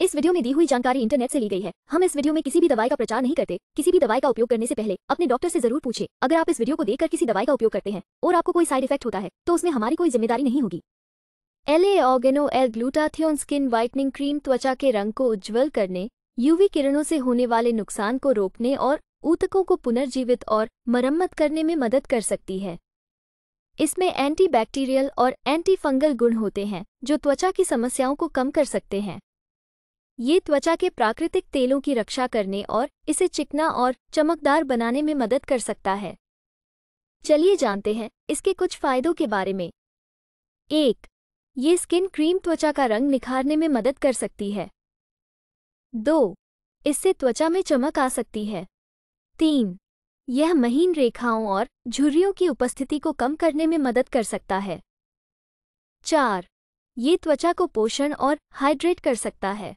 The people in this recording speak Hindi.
इस वीडियो में दी हुई जानकारी इंटरनेट से ली गई है हम इस वीडियो में किसी भी दवाई का प्रचार नहीं करते किसी भी दवाई का उपयोग करने से पहले अपने डॉक्टर से जरूर पूछे अगर आप इस वीडियो को देखकर किसी दवाई का उपयोग करते हैं और आपको कोई साइड इफेक्ट होता है तो उसमें हमारी कोई जिम्मेदारी नहीं होगी एल ए ऑर्गेनो L glutathione skin whitening cream त्वचा के रंग को उज्ज्वल करने यूवी किरणों से होने वाले नुकसान को रोकने और ऊतकों को पुनर्जीवित और मरम्मत करने में मदद कर सकती है इसमें एंटीबैक्टीरियल और एंटी फंगल गुण होते हैं जो त्वचा की समस्याओं को कम कर सकते हैं ये त्वचा के प्राकृतिक तेलों की रक्षा करने और इसे चिकना और चमकदार बनाने में मदद कर सकता है चलिए जानते हैं इसके कुछ फायदों के बारे में एक ये स्किन क्रीम त्वचा का रंग निखारने में मदद कर सकती है दो इससे त्वचा में चमक आ सकती है तीन यह महीन रेखाओं और झुर्रियों की उपस्थिति को कम करने में मदद कर सकता है चार ये त्वचा को पोषण और हाइड्रेट कर सकता है